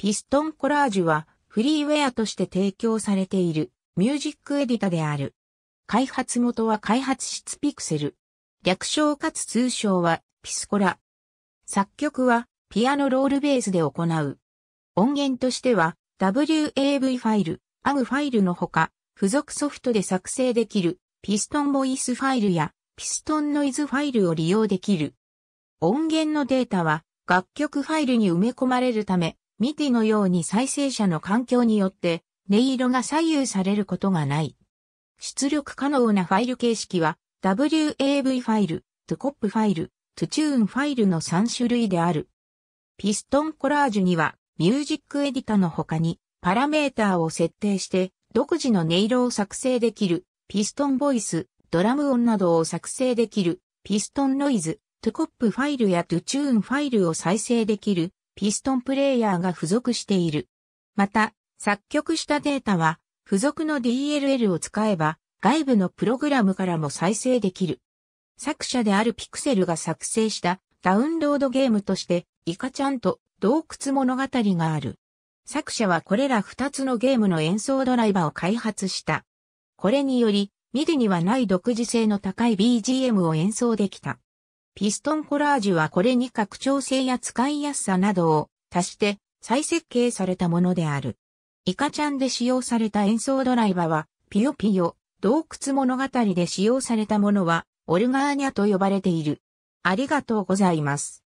ピストンコラージュはフリーウェアとして提供されているミュージックエディタである。開発元は開発室ピクセル。略称かつ通称はピスコラ。作曲はピアノロールベースで行う。音源としては WAV ファイル、AG ファイルのほか、付属ソフトで作成できるピストンボイスファイルやピストンノイズファイルを利用できる。音源のデータは楽曲ファイルに埋め込まれるため、ミティのように再生者の環境によって音色が左右されることがない。出力可能なファイル形式は WAV ファイル、t ゥ c o p ファイル、TOTUNE ファイルの3種類である。ピストンコラージュにはミュージックエディタの他にパラメーターを設定して独自の音色を作成できるピストンボイス、ドラム音などを作成できるピストンノイズ、トゥコップファイルやトゥチューンファイルを再生できるピストンプレイヤーが付属している。また、作曲したデータは、付属の DLL を使えば、外部のプログラムからも再生できる。作者であるピクセルが作成したダウンロードゲームとして、イカちゃんと洞窟物語がある。作者はこれら2つのゲームの演奏ドライバーを開発した。これにより、ミディにはない独自性の高い BGM を演奏できた。ピストンコラージュはこれに拡張性や使いやすさなどを足して再設計されたものである。イカちゃんで使用された演奏ドライバは、ピヨピヨ、洞窟物語で使用されたものは、オルガーニャと呼ばれている。ありがとうございます。